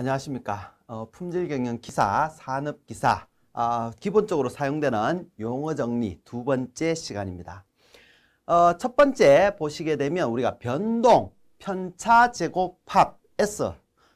안녕하십니까. 어, 품질경영 기사, 산업기사, 어, 기본적으로 사용되는 용어 정리 두 번째 시간입니다. 어, 첫 번째 보시게 되면 우리가 변동, 편차, 제곱, 합, S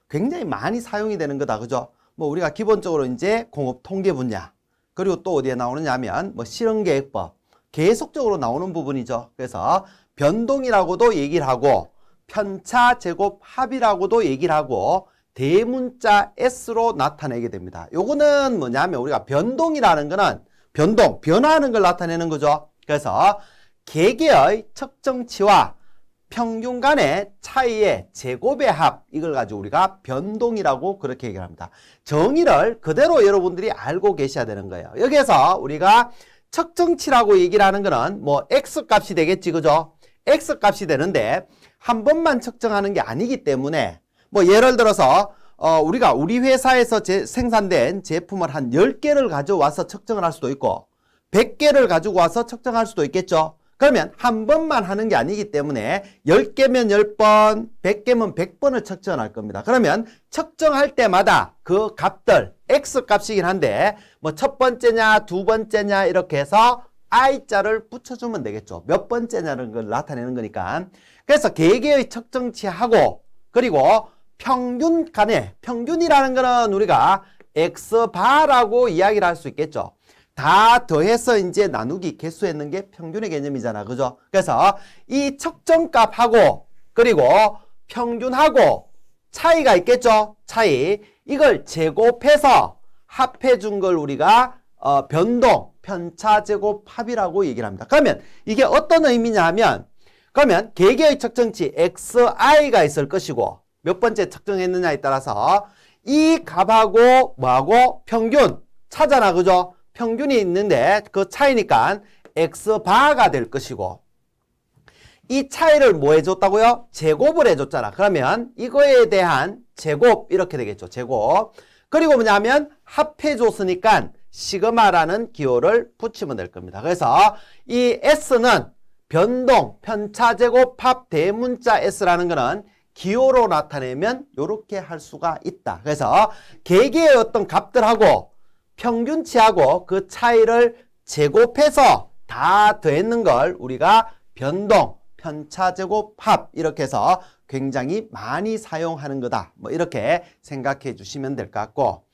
굉장히 많이 사용이 되는 거다. 그죠? 뭐 우리가 기본적으로 이제 공업 통계 분야 그리고 또 어디에 나오느냐 하면 뭐 실현계획법 계속적으로 나오는 부분이죠. 그래서 변동이라고도 얘기를 하고 편차 제곱 합이라고도 얘기를 하고 대문자 S로 나타내게 됩니다. 요거는 뭐냐면 우리가 변동이라는 거는 변동, 변화하는 걸 나타내는 거죠. 그래서 개개의 측정치와 평균 간의 차이의 제곱의 합 이걸 가지고 우리가 변동이라고 그렇게 얘기합니다. 를 정의를 그대로 여러분들이 알고 계셔야 되는 거예요. 여기에서 우리가 측정치라고 얘기를 하는 거는 뭐 x값이 되겠지 그죠? x값이 되는데 한 번만 측정하는 게 아니기 때문에 뭐 예를 들어서 어, 우리가 우리 회사에서 제, 생산된 제품을 한 10개를 가져와서 측정을 할 수도 있고 100개를 가지고 와서 측정할 수도 있겠죠. 그러면 한 번만 하는 게 아니기 때문에 10개면 10번, 100개면 100번을 측정할 겁니다. 그러면 측정할 때마다 그 값들, X값이긴 한데 뭐 첫 번째냐, 두 번째냐 이렇게 해서 I자를 붙여주면 되겠죠. 몇 번째냐는 걸 나타내는 거니까. 그래서 개개의 측정치하고 그리고 평균 간에 평균이라는 거는 우리가 x바라고 이야기를 할 수 있겠죠. 다 더해서 이제 나누기 개수했는 게 평균의 개념이잖아. 그죠? 그래서 이 측정값하고 그리고 평균하고 차이가 있겠죠? 차이. 이걸 제곱해서 합해준 걸 우리가 어, 변동, 편차 제곱 합이라고 얘기를 합니다. 그러면 이게 어떤 의미냐 하면 그러면 개개의 측정치 xi가 있을 것이고 몇 번째 측정했느냐에 따라서 이 값하고 뭐하고 평균 차잖아 그죠? 평균이 있는데 그 차이니까 x바가 될 것이고 이 차이를 뭐 해줬다고요? 제곱을 해줬잖아. 그러면 이거에 대한 제곱 이렇게 되겠죠. 제곱. 그리고 뭐냐면 합해줬으니까 시그마라는 기호를 붙이면 될 겁니다. 그래서 이 S는 변동, 편차, 제곱, 합, 대문자 S라는 거는 기호로 나타내면 이렇게 할 수가 있다. 그래서 개개의 어떤 값들하고 평균치하고 그 차이를 제곱해서 다더는걸 우리가 변동, 편차 제곱, 합 이렇게 해서 굉장히 많이 사용하는 거다. 뭐 이렇게 생각해 주시면 될 것 같고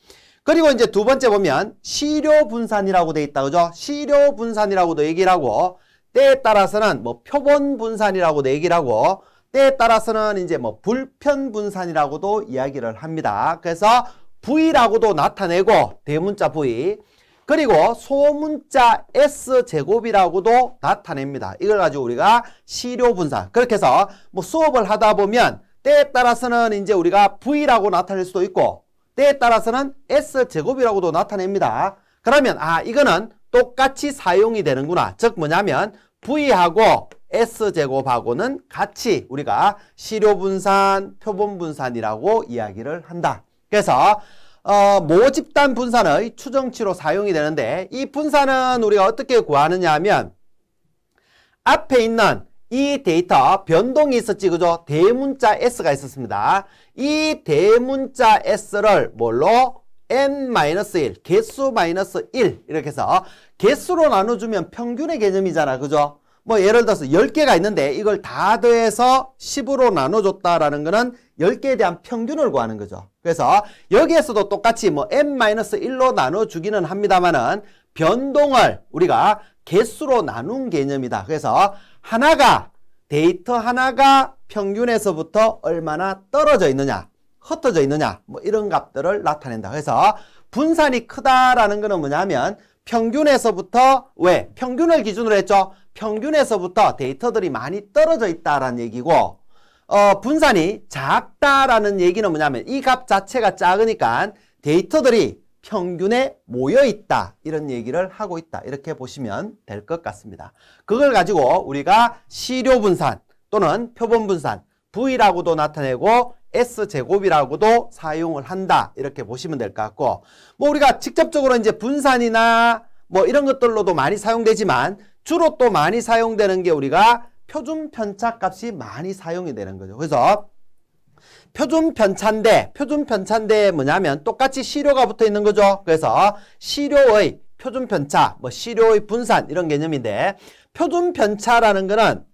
그리고 이제 두 번째 보면 시료 분산이라고 돼 있다. 그죠? 시료 분산이라고도 얘기를 하고 때에 따라서는 뭐 표본 분산이라고도 얘기를 하고 때에 따라서는 이제 뭐 불편분산이라고도 이야기를 합니다. 그래서 V라고도 나타내고 대문자 V 그리고 소문자 S제곱이라고도 나타냅니다. 이걸 가지고 우리가 시료분산 그렇게 해서 뭐 수업을 하다 보면 때에 따라서는 이제 우리가 V라고 나타낼 수도 있고 때에 따라서는 S제곱이라고도 나타냅니다. 그러면 아 이거는 똑같이 사용이 되는구나. 즉 뭐냐면 V하고 S제곱하고는 같이 우리가 시료분산, 표본분산이라고 이야기를 한다. 그래서 어, 모집단 분산의 추정치로 사용이 되는데 이 분산은 우리가 어떻게 구하느냐 하면 앞에 있는 이 데이터 변동이 있었지 그죠? 대문자 S가 있었습니다. 이 대문자 S를 뭘로? n-1, 개수 마이너스 1 이렇게 해서 개수로 나눠주면 평균의 개념이잖아. 그죠? 뭐 예를 들어서 10개가 있는데 이걸 다 더해서 10으로 나눠줬다라는 거는 10개에 대한 평균을 구하는 거죠. 그래서 여기에서도 똑같이 뭐 n-1로 나눠주기는 합니다만은 변동을 우리가 개수로 나눈 개념이다. 그래서 하나가 데이터 하나가 평균에서부터 얼마나 떨어져 있느냐 흩어져 있느냐 뭐 이런 값들을 나타낸다. 그래서 분산이 크다라는 거는 뭐냐면 평균에서부터 왜? 평균을 기준으로 했죠. 평균에서부터 데이터들이 많이 떨어져 있다라는 얘기고 어, 분산이 작다라는 얘기는 뭐냐면 이 값 자체가 작으니까 데이터들이 평균에 모여 있다 이런 얘기를 하고 있다 이렇게 보시면 될 것 같습니다 그걸 가지고 우리가 시료 분산 또는 표본 분산 V라고도 나타내고 S제곱이라고도 사용을 한다 이렇게 보시면 될 것 같고 뭐 우리가 직접적으로 이제 분산이나 뭐 이런 것들로도 많이 사용되지만 주로 또 많이 사용되는 게 우리가 표준 편차값이 많이 사용이 되는 거죠. 그래서 표준 편차인데 표준 편차인데 뭐냐면 똑같이 시료가 붙어 있는 거죠. 그래서 시료의 표준 편차, 뭐 시료의 분산 이런 개념인데 표준 편차라는 거는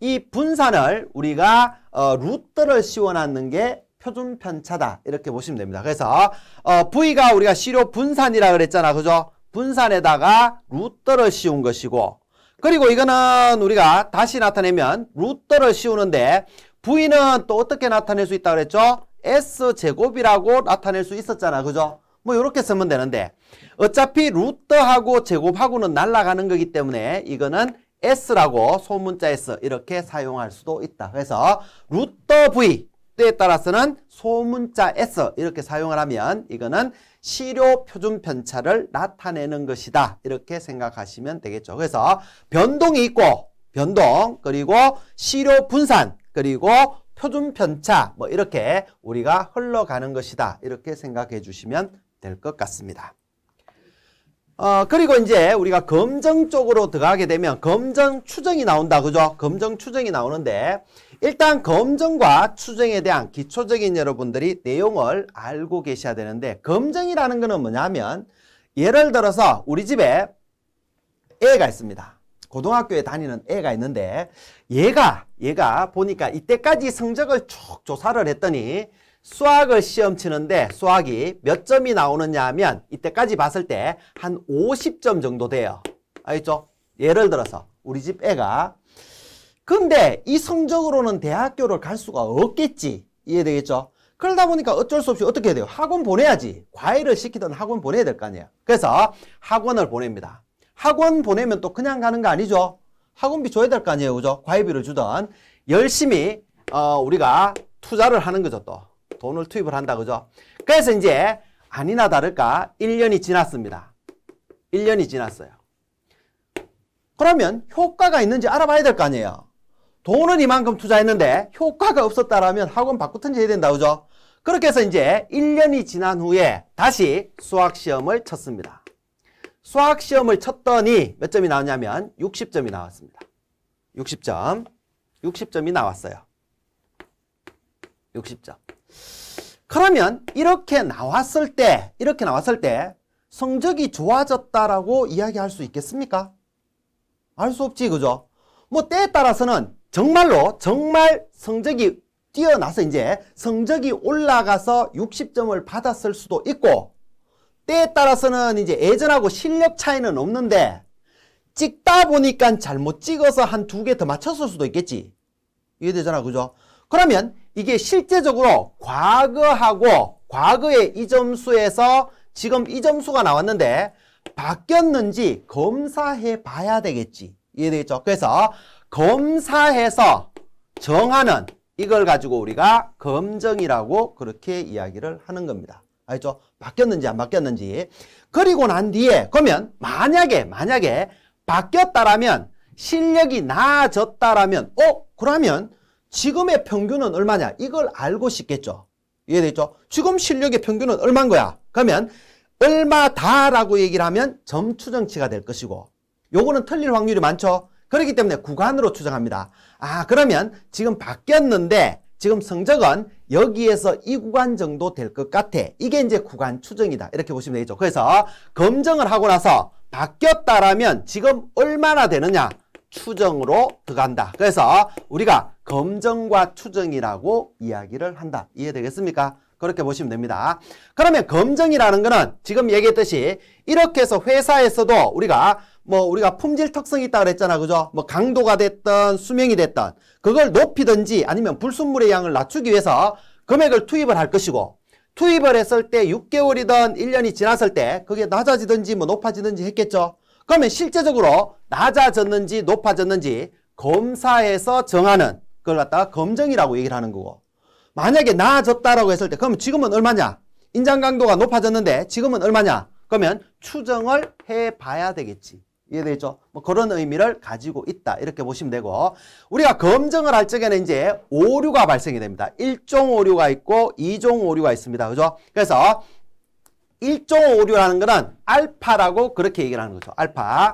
이 분산을 우리가 어, 루트를 씌워놨는 게 표준 편차다 이렇게 보시면 됩니다. 그래서 어, V가 우리가 시료 분산이라 그랬잖아, 그죠? 분산에다가 루트를 씌운 것이고 그리고 이거는 우리가 다시 나타내면 루터를 씌우는데 V는 또 어떻게 나타낼 수 있다고 그랬죠? S제곱이라고 나타낼 수 있었잖아. 그죠? 뭐 이렇게 쓰면 되는데 어차피 루터하고 제곱하고는 날아가는 거기 때문에 이거는 S라고 소문자 S 이렇게 사용할 수도 있다. 그래서 루터 V 때에 따라서는 소문자 S 이렇게 사용을 하면 이거는 시료 표준 편차를 나타내는 것이다. 이렇게 생각하시면 되겠죠. 그래서 변동이 있고 변동 그리고 시료 분산 그리고 표준 편차 뭐 이렇게 우리가 흘러가는 것이다. 이렇게 생각해 주시면 될 것 같습니다. 어, 그리고 이제 우리가 검정 쪽으로 들어가게 되면 검정 추정이 나온다. 그죠? 검정 추정이 나오는데 일단 검증과 추정에 대한 기초적인 여러분들이 내용을 알고 계셔야 되는데 검증이라는 거는 뭐냐면 예를 들어서 우리 집에 애가 있습니다. 고등학교에 다니는 애가 있는데 얘가 얘가 보니까 이때까지 성적을 쭉 조사를 했더니 수학을 시험 치는데 수학이 몇 점이 나오느냐 하면 이때까지 봤을 때 한 50점 정도 돼요. 알겠죠? 예를 들어서 우리 집 애가 근데 이 성적으로는 대학교를 갈 수가 없겠지. 이해되겠죠? 그러다 보니까 어쩔 수 없이 어떻게 해야 돼요? 학원 보내야지. 과외를 시키던 학원 보내야 될 거 아니에요. 그래서 학원을 보냅니다. 학원 보내면 또 그냥 가는 거 아니죠? 학원비 줘야 될 거 아니에요. 그죠? 과외비를 주던 열심히 어, 우리가 투자를 하는 거죠. 또 돈을 투입을 한다. 그죠? 그래서 이제 아니나 다를까 1년이 지났습니다. 1년이 지났어요. 그러면 효과가 있는지 알아봐야 될 거 아니에요. 돈은 이만큼 투자했는데 효과가 없었다라면 학원 바꾸든지 야 된다. 그죠? 그렇게 해서 이제 1년이 지난 후에 다시 수학시험을 쳤습니다. 수학시험을 쳤더니 몇 점이 나왔냐면 60점이 나왔습니다. 60점. 60점이 나왔어요. 60점. 그러면 이렇게 나왔을 때, 이렇게 나왔을 때 성적이 좋아졌다라고 이야기할 수 있겠습니까? 알 수 없지, 그죠? 뭐 때에 따라서는 정말로 정말 성적이 뛰어나서 이제 성적이 올라가서 60점을 받았을 수도 있고 때에 따라서는 이제 예전하고 실력 차이는 없는데 찍다 보니까 잘못 찍어서 한 두 개 더 맞췄을 수도 있겠지. 이해되잖아, 그죠? 그러면 이게 실제적으로 과거하고 과거의 이 점수에서 지금 이 점수가 나왔는데 바뀌었는지 검사해 봐야 되겠지. 이해되겠죠? 그래서 검사해서 정하는 이걸 가지고 우리가 검정이라고 그렇게 이야기를 하는 겁니다. 알죠? 바뀌었는지 안 바뀌었는지. 그리고 난 뒤에 그러면 만약에 만약에 바뀌었다라면 실력이 나아졌다라면 어? 그러면 지금의 평균은 얼마냐? 이걸 알고 싶겠죠. 이해되죠? 지금 실력의 평균은 얼마인 거야? 그러면 얼마다라고 얘기를 하면 점추정치가 될 것이고 요거는 틀릴 확률이 많죠. 그렇기 때문에 구간으로 추정합니다. 아 그러면 지금 바뀌었는데 지금 성적은 여기에서 이 구간 정도 될 것 같아. 이게 이제 구간 추정이다. 이렇게 보시면 되겠죠. 그래서 검증을 하고 나서 바뀌었다라면 지금 얼마나 되느냐. 추정으로 들어간다. 그래서 우리가 검정과 추정이라고 이야기를 한다. 이해되겠습니까? 그렇게 보시면 됩니다. 그러면 검정이라는 거는 지금 얘기했듯이 이렇게 해서 회사에서도 우리가 뭐 우리가 품질 특성이 있다 그랬잖아 그죠 뭐 강도가 됐던 수명이 됐던 그걸 높이든지 아니면 불순물의 양을 낮추기 위해서 금액을 투입을 할 것이고 투입을 했을 때 6개월이든 1년이 지났을 때 그게 낮아지든지 뭐 높아지든지 했겠죠 그러면 실제적으로 낮아졌는지 높아졌는지 검사해서 정하는 그걸 갖다가 검정이라고 얘기를 하는 거고 만약에 나아졌다라고 했을 때 그러면 지금은 얼마냐 인장 강도가 높아졌는데 지금은 얼마냐 그러면 추정을 해봐야 되겠지 이해되죠? 뭐 그런 의미를 가지고 있다. 이렇게 보시면 되고 우리가 검증을 할 적에는 이제 오류가 발생이 됩니다. 일종 오류가 있고 이종 오류가 있습니다. 그죠? 그래서 일종 오류라는 거는 알파라고 그렇게 얘기를 하는 거죠. 알파.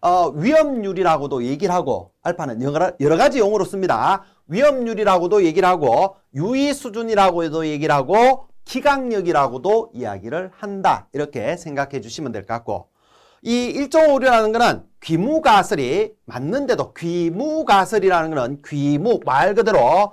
어, 위험률이라고도 얘기를 하고 알파는 여러, 여러 가지 용어로 씁니다. 위험률이라고도 얘기를 하고 유의 수준이라고도 얘기를 하고 기강력이라고도 이야기를 한다. 이렇게 생각해 주시면 될 것 같고 이일1오류라는 거는 귀무가설이 맞는데도 귀무가설이라는 거는 귀무 말 그대로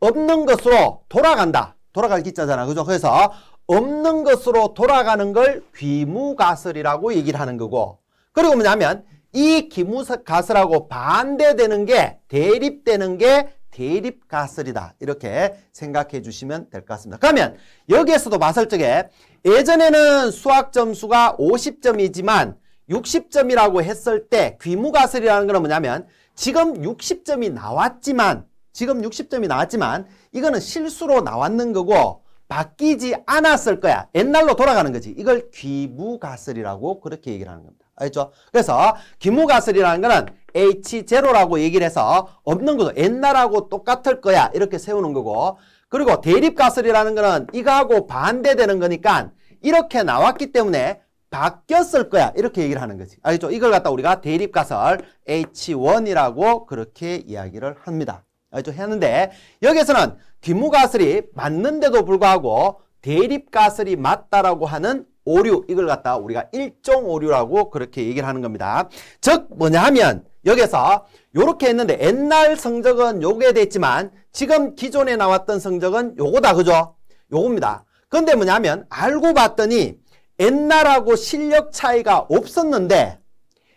없는 것으로 돌아간다. 돌아갈 기자잖아. 그죠? 그래서 없는 것으로 돌아가는 걸 귀무가설이라고 얘기를 하는 거고 그리고 뭐냐면 이귀무가설하고 반대되는 게 대립되는 게 대립 가설이다. 이렇게 생각해 주시면 될 것 같습니다. 그러면 여기에서도 마설적에 예전에는 수학 점수가 50점이지만 60점이라고 했을 때 귀무가설이라는 건 뭐냐면 지금 60점이 나왔지만 지금 60점이 나왔지만 이거는 실수로 나왔는 거고 바뀌지 않았을 거야. 옛날로 돌아가는 거지. 이걸 귀무가설이라고 그렇게 얘기를 하는 겁니다. 알죠? 그래서 귀무가설이라는 거는 H0라고 얘기를 해서 없는 거죠. 옛날하고 똑같을 거야. 이렇게 세우는 거고. 그리고 대립가설이라는 거는 이거하고 반대되는 거니까 이렇게 나왔기 때문에 바뀌었을 거야. 이렇게 얘기를 하는 거지. 알겠죠? 이걸 갖다 우리가 대립가설 H1이라고 그렇게 이야기를 합니다. 알겠죠? 했는데 여기에서는 뒷무가설이 맞는데도 불구하고 대립가설이 맞다라고 하는 오류 이걸 갖다 우리가 일종 오류라고 그렇게 얘기를 하는 겁니다. 즉 뭐냐 하면 여기서 요렇게 했는데 옛날 성적은 요게 됐지만 지금 기존에 나왔던 성적은 요거다 그죠? 요겁니다. 근데 뭐냐면 알고 봤더니 옛날하고 실력 차이가 없었는데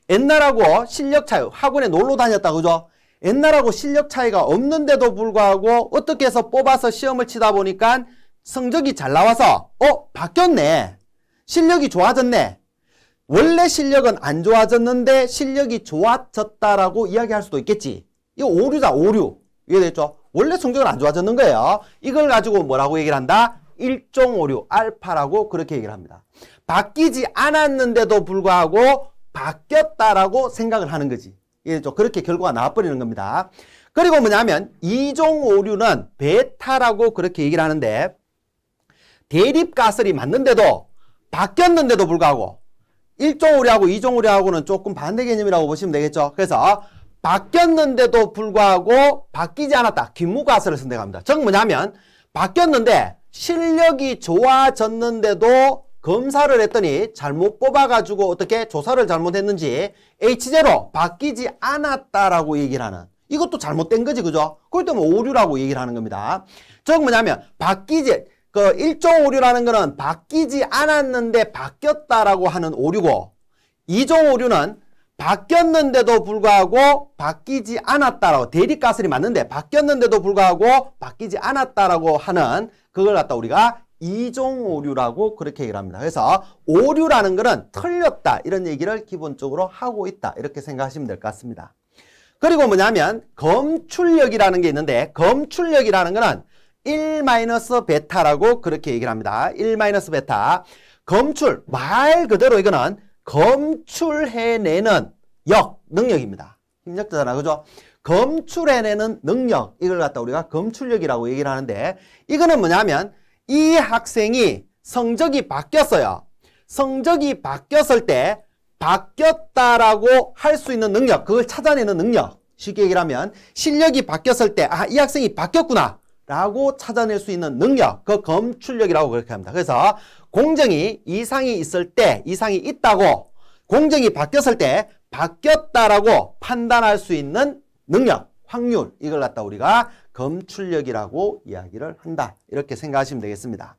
옛날하고 실력 차이 학원에 놀러 다녔다 그죠? 옛날하고 실력 차이가 없는데도 불구하고 어떻게 해서 뽑아서 시험을 치다 보니까 성적이 잘 나와서 어 바뀌었네 실력이 좋아졌네. 원래 실력은 안 좋아졌는데 실력이 좋아졌다라고 이야기할 수도 있겠지. 이거 오류다, 오류. 이해됐죠? 원래 성적은 안 좋아졌는 거예요. 이걸 가지고 뭐라고 얘기를 한다? 일종 오류, 알파라고 그렇게 얘기를 합니다. 바뀌지 않았는데도 불구하고 바뀌었다라고 생각을 하는 거지. 이해됐죠? 그렇게 결과가 나와버리는 겁니다. 그리고 뭐냐면 이종 오류는 베타라고 그렇게 얘기를 하는데 대립가설이 맞는데도 바뀌었는데도 불구하고 1종 우리하고 2종 우리하고는 조금 반대 개념이라고 보시면 되겠죠. 그래서 바뀌었는데도 불구하고 바뀌지 않았다. 김무가스를 선택합니다. 즉 뭐냐면 바뀌었는데 실력이 좋아졌는데도 검사를 했더니 잘못 뽑아가지고 어떻게 조사를 잘못했는지 H제로 바뀌지 않았다라고 얘기를 하는 이것도 잘못된 거지 그죠? 그걸 때뭐 오류라고 얘기를 하는 겁니다. 즉 뭐냐면 바뀌지 그 일종 오류라는 거는 바뀌지 않았는데 바뀌었다라고 하는 오류고 2종 오류는 바뀌었는데도 불구하고 바뀌지 않았다라고 대립가설이 맞는데 바뀌었는데도 불구하고 바뀌지 않았다라고 하는 그걸 갖다 우리가 2종 오류라고 그렇게 얘기를 합니다. 그래서 오류라는 거는 틀렸다 이런 얘기를 기본적으로 하고 있다 이렇게 생각하시면 될 것 같습니다. 그리고 뭐냐면 검출력이라는 게 있는데 검출력이라는 거는 1 마이너스 베타라고 그렇게 얘기를 합니다. 1 마이너스 베타. 검출, 말 그대로 이거는 검출해내는 역, 능력입니다. 힘력자잖아, 그죠? 검출해내는 능력, 이걸 갖다 우리가 검출력이라고 얘기를 하는데 이거는 뭐냐면 이 학생이 성적이 바뀌었어요. 성적이 바뀌었을 때 바뀌었다라고 할 수 있는 능력, 그걸 찾아내는 능력. 쉽게 얘기를 하면 실력이 바뀌었을 때 아, 이 학생이 바뀌었구나. 라고 찾아낼 수 있는 능력, 그 검출력이라고 그렇게 합니다. 그래서 공정이 이상이 있을 때, 이상이 있다고, 공정이 바뀌었을 때, 바뀌었다라고 판단할 수 있는 능력, 확률, 이걸 갖다 우리가 검출력이라고 이야기를 한다. 이렇게 생각하시면 되겠습니다.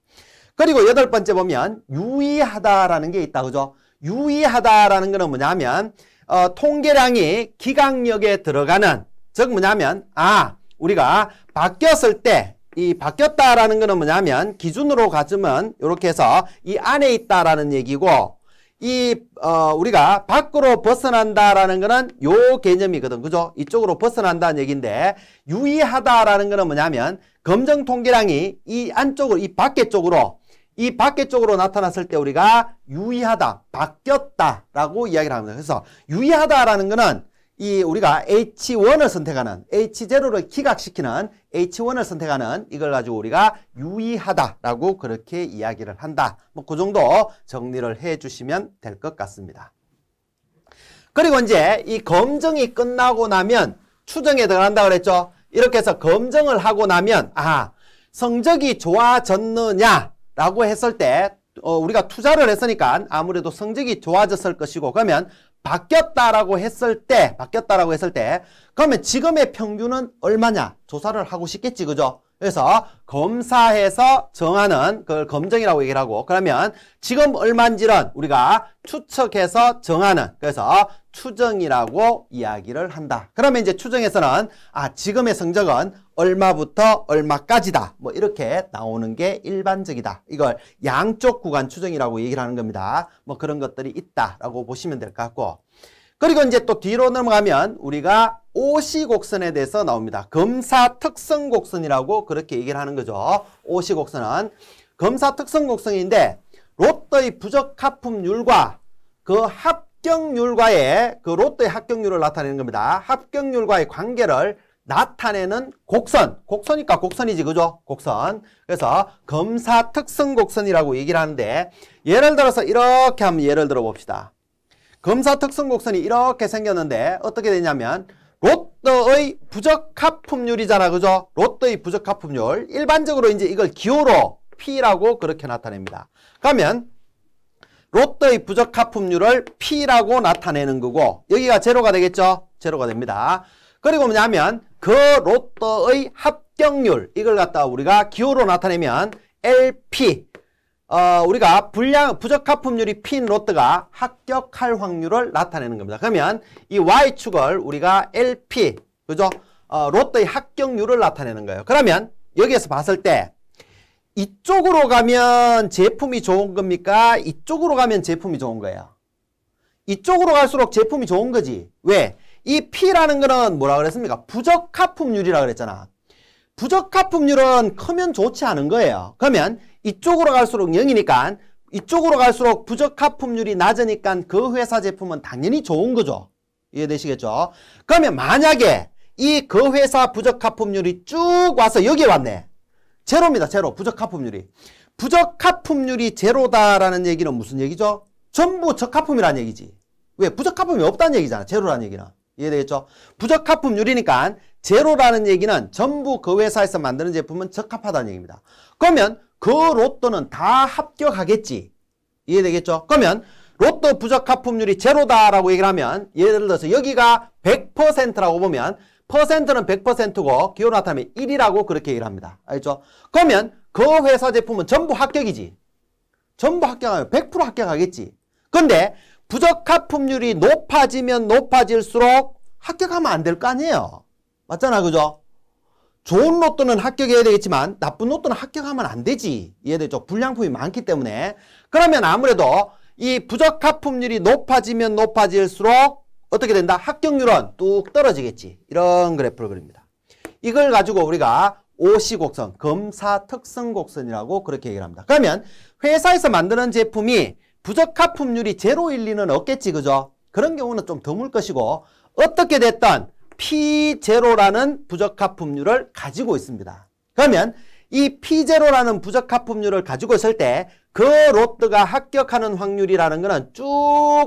그리고 여덟 번째 보면 유의하다라는 게 있다. 그죠? 유의하다라는 거는 뭐냐면 어, 통계량이 기강력에 들어가는 즉 뭐냐면 아 우리가 바뀌었을 때 이 바뀌었다라는 거는 뭐냐면 기준으로 가지면 이렇게 해서 이 안에 있다라는 얘기고 이 어, 우리가 밖으로 벗어난다라는 거는 요 개념이거든. 그죠? 이쪽으로 벗어난다는 얘기인데 유의하다라는 거는 뭐냐면 검정 통계량이 이 안쪽으로 이 밖에 쪽으로 이 밖에 쪽으로 나타났을 때 우리가 유의하다, 바뀌었다라고 이야기를 합니다. 그래서 유의하다라는 거는 이 우리가 H1을 선택하는 H0를 기각시키는 H1을 선택하는 이걸 가지고 우리가 유의하다라고 그렇게 이야기를 한다. 뭐 그 정도 정리를 해 주시면 될 것 같습니다. 그리고 이제 이 검증이 끝나고 나면 추정에 들어간다 그랬죠. 이렇게 해서 검증을 하고 나면 아 성적이 좋아졌느냐라고 했을 때 어, 우리가 투자를 했으니까 아무래도 성적이 좋아졌을 것이고 그러면 바뀌었다라고 했을 때 바뀌었다라고 했을 때 그러면 지금의 평균은 얼마냐? 조사를 하고 싶겠지 그죠? 그래서 검사해서 정하는 그걸 검정이라고 얘기를 하고 그러면 지금 얼마인지는 우리가 추측해서 정하는 그래서 추정이라고 이야기를 한다. 그러면 이제 추정에서는 아 지금의 성적은 얼마부터 얼마까지다 뭐 이렇게 나오는 게 일반적이다. 이걸 양쪽 구간 추정이라고 얘기를 하는 겁니다. 뭐 그런 것들이 있다라고 보시면 될 것 같고 그리고 이제 또 뒤로 넘어가면 우리가 오시 곡선에 대해서 나옵니다. 검사 특성 곡선이라고 그렇게 얘기를 하는 거죠. 오시 곡선은 검사 특성 곡선인데 로또의 부적합품률과 그 합격률과의 그 로또의 합격률을 나타내는 겁니다. 합격률과의 관계를 나타내는 곡선, 곡선이니까 곡선이지 그죠? 곡선. 그래서 검사 특성 곡선이라고 얘기를 하는데 예를 들어서 이렇게 한번 예를 들어 봅시다. 검사 특성 곡선이 이렇게 생겼는데 어떻게 되냐면 로또의 부적합품률이잖아 그죠? 로또의 부적합품률 일반적으로 이제 이걸 기호로 P라고 그렇게 나타냅니다 그러면 로또의 부적합품률을 P라고 나타내는 거고 여기가 제로가 되겠죠? 제로가 됩니다 그리고 뭐냐면 그 로또의 합격률 이걸 갖다가 우리가 기호로 나타내면 LP 어, 우리가 불량 부적합 품률이 핀 로트가 합격할 확률을 나타내는 겁니다. 그러면 이 Y축을 우리가 LP, 그죠? 어, 로트의 합격률을 나타내는 거예요. 그러면 여기에서 봤을 때 이쪽으로 가면 제품이 좋은 겁니까? 이쪽으로 가면 제품이 좋은 거예요. 이쪽으로 갈수록 제품이 좋은 거지. 왜? 이 P라는 거는 뭐라 그랬습니까? 부적합 품률이라 그랬잖아. 부적합품률은 크면 좋지 않은 거예요. 그러면 이쪽으로 갈수록 0이니까 이쪽으로 갈수록 부적합품률이 낮으니까 그 회사 제품은 당연히 좋은 거죠. 이해되시겠죠? 그러면 만약에 이 그 회사 부적합품률이 쭉 와서 여기 에 왔네. 제로입니다. 제로. 부적합품률이. 부적합품률이 제로다라는 얘기는 무슨 얘기죠? 전부 적합품이라는 얘기지. 왜? 부적합품이 없다는 얘기잖아. 제로라는 얘기는. 이해되겠죠? 부적합품률이니까 제로라는 얘기는 전부 그 회사에서 만드는 제품은 적합하다는 얘기입니다. 그러면 그 로또는 다 합격하겠지. 이해되겠죠? 그러면 로또 부적합 품률이 제로다라고 얘기를 하면 예를 들어서 여기가 100%라고 보면 퍼센트는 100%고 기호 나타나면 1이라고 그렇게 얘기를 합니다. 알죠? 그러면 그 회사 제품은 전부 합격이지. 전부 합격하면 100% 합격하겠지. 근데 부적합 품률이 높아지면 높아질수록 합격하면 안 될 거 아니에요. 맞잖아 그죠? 좋은 로또는 합격해야 되겠지만 나쁜 로또는 합격하면 안 되지 이해되죠? 불량품이 많기 때문에 그러면 아무래도 이 부적합품률이 높아지면 높아질수록 어떻게 된다? 합격률은 뚝 떨어지겠지 이런 그래프를 그립니다 이걸 가지고 우리가 오시 곡선, 검사 특성 곡선이라고 그렇게 얘기를 합니다 그러면 회사에서 만드는 제품이 부적합품률이 제로일 리는 없겠지 그죠? 그런 경우는 좀 드물 것이고 어떻게 됐던 P0라는 부적합품률을 가지고 있습니다. 그러면 이 P0라는 부적합품률을 가지고 있을 때 그 로트가 합격하는 확률이라는 거는 쭉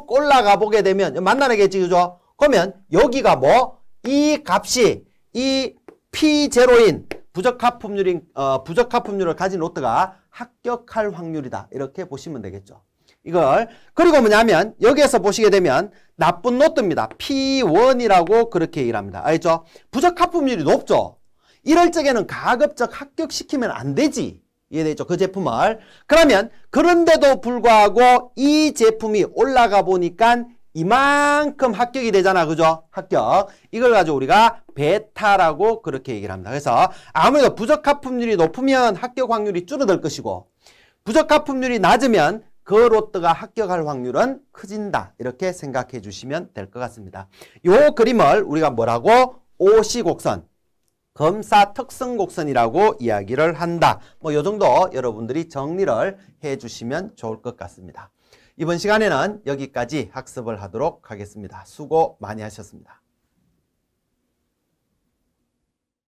올라가 보게 되면 만나겠지 그죠? 그러면 여기가 뭐? 이 값이 이 P0인 부적합품률인 어, 부적합품률을 가진 로트가 합격할 확률이다. 이렇게 보시면 되겠죠. 이걸 그리고 뭐냐면 여기에서 보시게 되면 나쁜 노트입니다. P1이라고 그렇게 얘기를 합니다. 알죠? 부적 합품률이 높죠? 이럴 적에는 가급적 합격시키면 안 되지. 이해되죠? 그 제품을. 그러면 그런데도 불구하고 이 제품이 올라가 보니까 이만큼 합격이 되잖아. 그죠? 합격. 이걸 가지고 우리가 베타라고 그렇게 얘기를 합니다. 그래서 아무래도 부적합품률이 높으면 합격 확률이 줄어들 것이고 부적합품률이 낮으면 그 로또가 합격할 확률은 커진다. 이렇게 생각해 주시면 될 것 같습니다. 이 그림을 우리가 뭐라고? 오시곡선, 검사 특성 곡선이라고 이야기를 한다. 뭐요 정도 여러분들이 정리를 해 주시면 좋을 것 같습니다. 이번 시간에는 여기까지 학습을 하도록 하겠습니다. 수고 많이 하셨습니다.